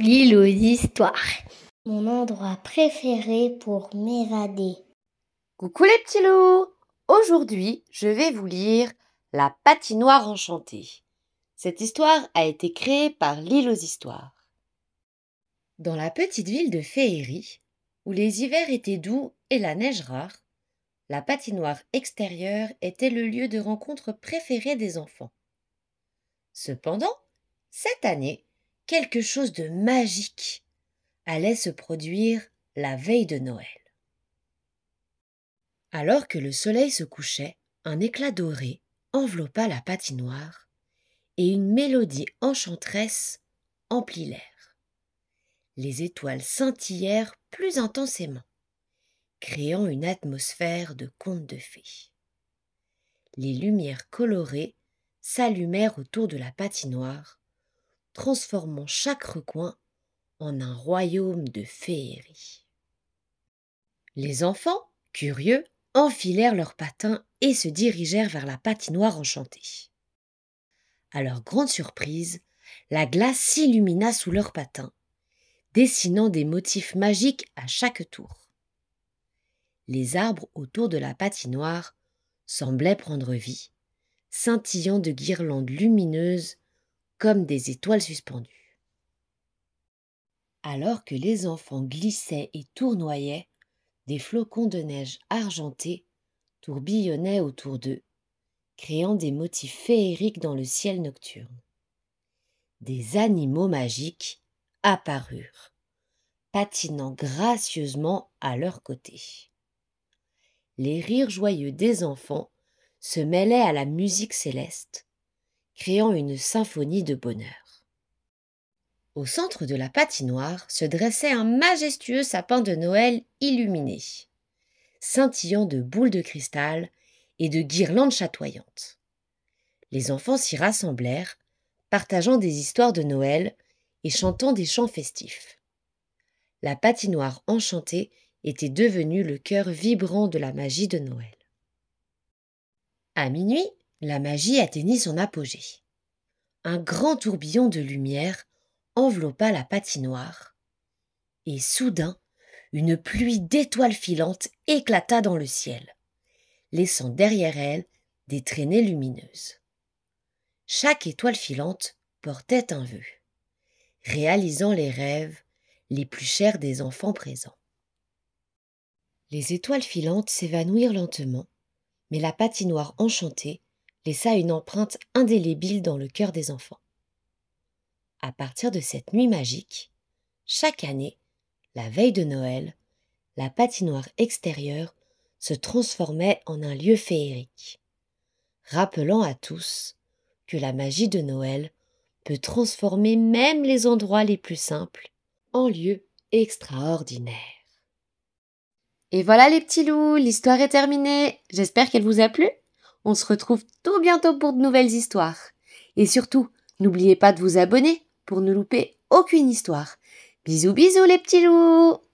l'île aux histoires. Mon endroit préféré pour m'évader. Coucou les petits loups Aujourd'hui, je vais vous lire La patinoire enchantée. Cette histoire a été créée par l'île aux histoires. Dans la petite ville de Féerie, où les hivers étaient doux et la neige rare, la patinoire extérieure était le lieu de rencontre préféré des enfants. Cependant, cette année, quelque chose de magique allait se produire la veille de Noël. Alors que le soleil se couchait, un éclat doré enveloppa la patinoire et une mélodie enchanteresse emplit l'air. Les étoiles scintillèrent plus intensément, créant une atmosphère de conte de fées. Les lumières colorées s'allumèrent autour de la patinoire, transformant chaque recoin en un royaume de féerie. Les enfants, curieux, enfilèrent leurs patins et se dirigèrent vers la patinoire enchantée. À leur grande surprise, la glace s'illumina sous leurs patins, dessinant des motifs magiques à chaque tour. Les arbres autour de la patinoire semblaient prendre vie, scintillant de guirlandes lumineuses comme des étoiles suspendues. Alors que les enfants glissaient et tournoyaient, des flocons de neige argentés tourbillonnaient autour d'eux, créant des motifs féeriques dans le ciel nocturne. Des animaux magiques apparurent, patinant gracieusement à leur côté les rires joyeux des enfants se mêlaient à la musique céleste, créant une symphonie de bonheur. Au centre de la patinoire se dressait un majestueux sapin de Noël illuminé, scintillant de boules de cristal et de guirlandes chatoyantes. Les enfants s'y rassemblèrent, partageant des histoires de Noël et chantant des chants festifs. La patinoire enchantée était devenue le cœur vibrant de la magie de Noël. À minuit, la magie atteignit son apogée. Un grand tourbillon de lumière enveloppa la patinoire. Et soudain, une pluie d'étoiles filantes éclata dans le ciel, laissant derrière elle des traînées lumineuses. Chaque étoile filante portait un vœu, réalisant les rêves les plus chers des enfants présents. Les étoiles filantes s'évanouirent lentement, mais la patinoire enchantée laissa une empreinte indélébile dans le cœur des enfants. À partir de cette nuit magique, chaque année, la veille de Noël, la patinoire extérieure se transformait en un lieu féerique, rappelant à tous que la magie de Noël peut transformer même les endroits les plus simples en lieux extraordinaires. Et voilà les petits loups, l'histoire est terminée. J'espère qu'elle vous a plu. On se retrouve tout bientôt pour de nouvelles histoires. Et surtout, n'oubliez pas de vous abonner pour ne louper aucune histoire. Bisous bisous les petits loups